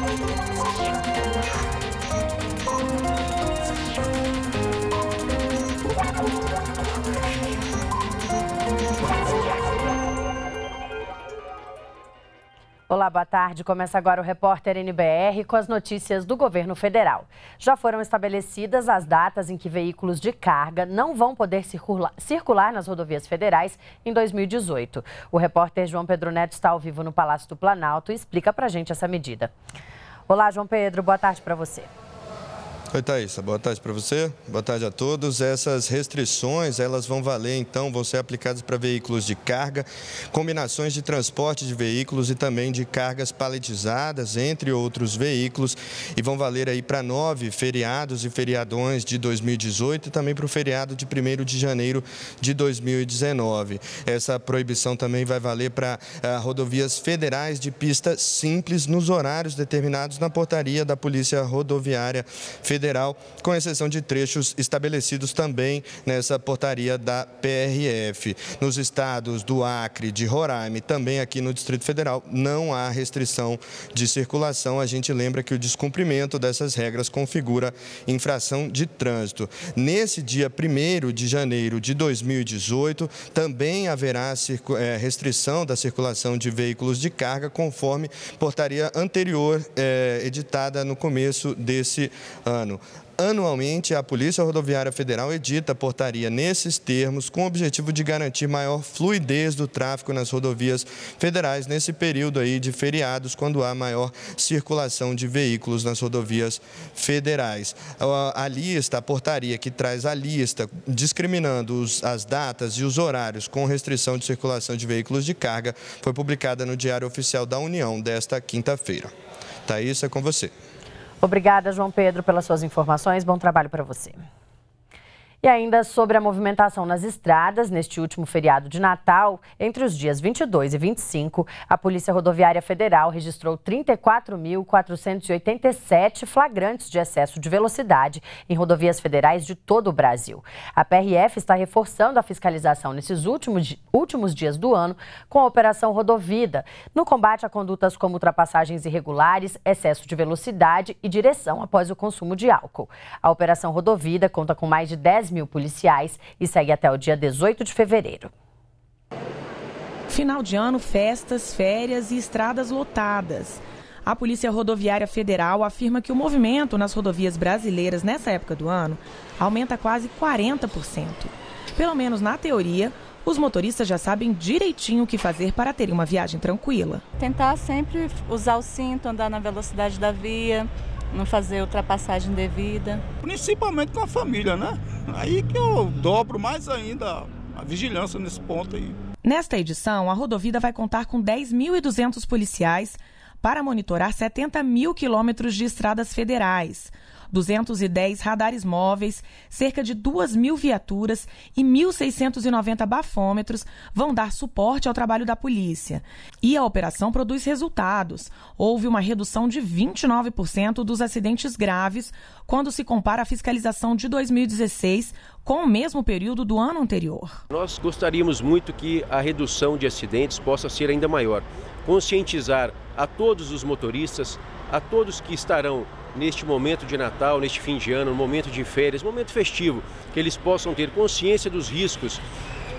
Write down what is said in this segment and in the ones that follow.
Música Olá, boa tarde. Começa agora o repórter NBR com as notícias do governo federal. Já foram estabelecidas as datas em que veículos de carga não vão poder circular nas rodovias federais em 2018. O repórter João Pedro Neto está ao vivo no Palácio do Planalto e explica pra gente essa medida. Olá, João Pedro, boa tarde para você. Oi, Thaisa. Boa tarde para você, boa tarde a todos. Essas restrições, elas vão valer, então, vão ser aplicadas para veículos de carga, combinações de transporte de veículos e também de cargas paletizadas, entre outros veículos, e vão valer aí para nove feriados e feriadões de 2018 e também para o feriado de 1 de janeiro de 2019. Essa proibição também vai valer para ah, rodovias federais de pista simples nos horários determinados na portaria da Polícia Rodoviária Federal Federal, com exceção de trechos estabelecidos também nessa portaria da PRF. Nos estados do Acre, de Roraima e também aqui no Distrito Federal, não há restrição de circulação. A gente lembra que o descumprimento dessas regras configura infração de trânsito. Nesse dia 1 de janeiro de 2018, também haverá eh, restrição da circulação de veículos de carga, conforme portaria anterior eh, editada no começo desse ano. Ah, ano. Anualmente, a Polícia Rodoviária Federal edita portaria nesses termos, com o objetivo de garantir maior fluidez do tráfego nas rodovias federais nesse período aí de feriados, quando há maior circulação de veículos nas rodovias federais. A lista, a portaria que traz a lista, discriminando as datas e os horários com restrição de circulação de veículos de carga, foi publicada no Diário Oficial da União desta quinta-feira. Thaís, é com você. Obrigada, João Pedro, pelas suas informações. Bom trabalho para você. E ainda sobre a movimentação nas estradas, neste último feriado de Natal, entre os dias 22 e 25, a Polícia Rodoviária Federal registrou 34.487 flagrantes de excesso de velocidade em rodovias federais de todo o Brasil. A PRF está reforçando a fiscalização nesses últimos, últimos dias do ano com a Operação Rodovida, no combate a condutas como ultrapassagens irregulares, excesso de velocidade e direção após o consumo de álcool. A Operação Rodovida conta com mais de 10 mil mil policiais e segue até o dia 18 de fevereiro. Final de ano, festas, férias e estradas lotadas. A Polícia Rodoviária Federal afirma que o movimento nas rodovias brasileiras nessa época do ano aumenta quase 40%. Pelo menos na teoria, os motoristas já sabem direitinho o que fazer para terem uma viagem tranquila. Tentar sempre usar o cinto, andar na velocidade da via, não fazer ultrapassagem devida. Principalmente com a família, né? Aí que eu dobro mais ainda a vigilância nesse ponto aí. Nesta edição, a Rodovida vai contar com 10.200 policiais para monitorar 70 mil quilômetros de estradas federais. 210 radares móveis, cerca de 2 mil viaturas e 1.690 bafômetros vão dar suporte ao trabalho da polícia. E a operação produz resultados. Houve uma redução de 29% dos acidentes graves quando se compara a fiscalização de 2016 com o mesmo período do ano anterior. Nós gostaríamos muito que a redução de acidentes possa ser ainda maior. Conscientizar a todos os motoristas, a todos que estarão neste momento de Natal, neste fim de ano, no momento de férias, momento festivo, que eles possam ter consciência dos riscos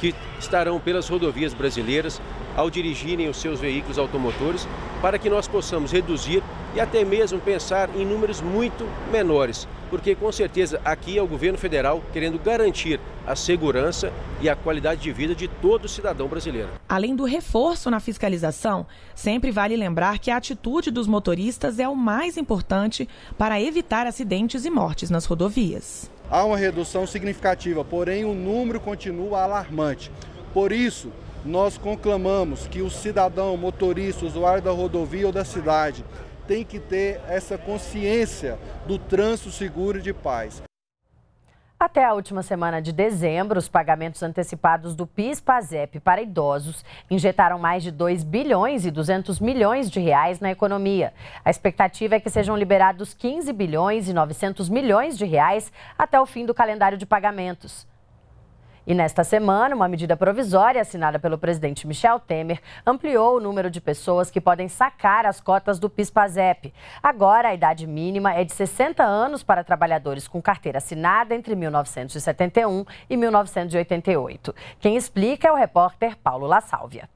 que estarão pelas rodovias brasileiras ao dirigirem os seus veículos automotores, para que nós possamos reduzir e até mesmo pensar em números muito menores, porque com certeza aqui é o governo federal querendo garantir a segurança e a qualidade de vida de todo cidadão brasileiro. Além do reforço na fiscalização, sempre vale lembrar que a atitude dos motoristas é o mais importante para evitar acidentes e mortes nas rodovias. Há uma redução significativa, porém o número continua alarmante. Por isso, nós conclamamos que o cidadão, motorista, usuário da rodovia ou da cidade tem que ter essa consciência do trânsito seguro e de paz. Até a última semana de dezembro, os pagamentos antecipados do PIS/PASEP para idosos injetaram mais de 2 bilhões e 200 milhões de reais na economia. A expectativa é que sejam liberados 15 bilhões e 900 milhões de reais até o fim do calendário de pagamentos. E nesta semana, uma medida provisória assinada pelo presidente Michel Temer ampliou o número de pessoas que podem sacar as cotas do PIS-PASEP. Agora, a idade mínima é de 60 anos para trabalhadores com carteira assinada entre 1971 e 1988. Quem explica é o repórter Paulo La Sálvia.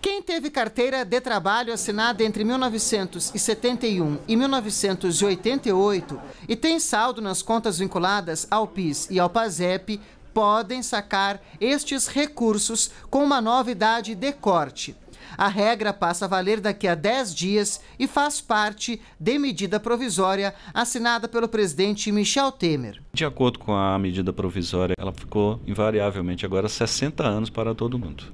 Quem teve carteira de trabalho assinada entre 1971 e 1988 e tem saldo nas contas vinculadas ao PIS e ao PASEP podem sacar estes recursos com uma novidade de corte. A regra passa a valer daqui a 10 dias e faz parte de medida provisória assinada pelo presidente Michel Temer. De acordo com a medida provisória, ela ficou invariavelmente agora 60 anos para todo mundo.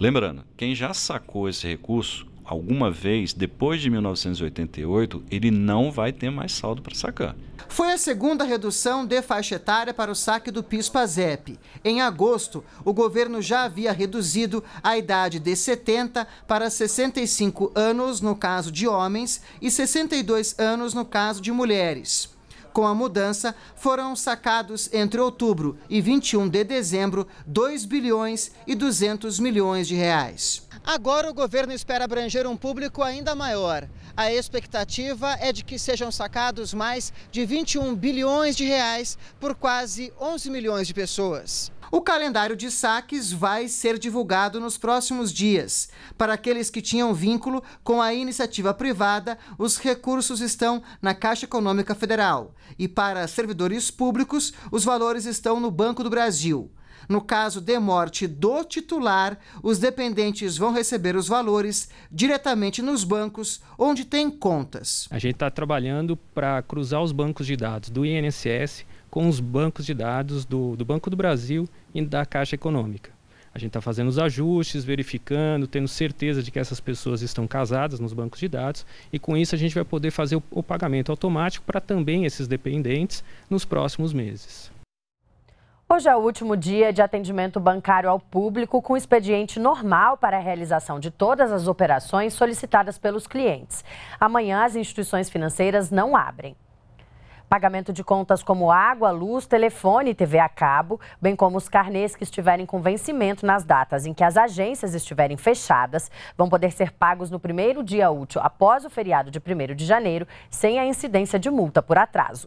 Lembrando, quem já sacou esse recurso alguma vez depois de 1988, ele não vai ter mais saldo para sacar. Foi a segunda redução de faixa etária para o saque do PIS/PASEP. Em agosto, o governo já havia reduzido a idade de 70 para 65 anos no caso de homens e 62 anos no caso de mulheres. Com a mudança, foram sacados entre outubro e 21 de dezembro 2 bilhões e 200 milhões de reais. Agora o governo espera abranger um público ainda maior. A expectativa é de que sejam sacados mais de 21 bilhões de reais por quase 11 milhões de pessoas. O calendário de saques vai ser divulgado nos próximos dias. Para aqueles que tinham vínculo com a iniciativa privada, os recursos estão na Caixa Econômica Federal. E para servidores públicos, os valores estão no Banco do Brasil. No caso de morte do titular, os dependentes vão receber os valores diretamente nos bancos onde tem contas. A gente está trabalhando para cruzar os bancos de dados do INSS com os bancos de dados do, do Banco do Brasil e da Caixa Econômica. A gente está fazendo os ajustes, verificando, tendo certeza de que essas pessoas estão casadas nos bancos de dados e com isso a gente vai poder fazer o, o pagamento automático para também esses dependentes nos próximos meses. Hoje é o último dia de atendimento bancário ao público com expediente normal para a realização de todas as operações solicitadas pelos clientes. Amanhã as instituições financeiras não abrem. Pagamento de contas como água, luz, telefone e TV a cabo, bem como os carnês que estiverem com vencimento nas datas em que as agências estiverem fechadas, vão poder ser pagos no primeiro dia útil após o feriado de 1 de janeiro, sem a incidência de multa por atraso.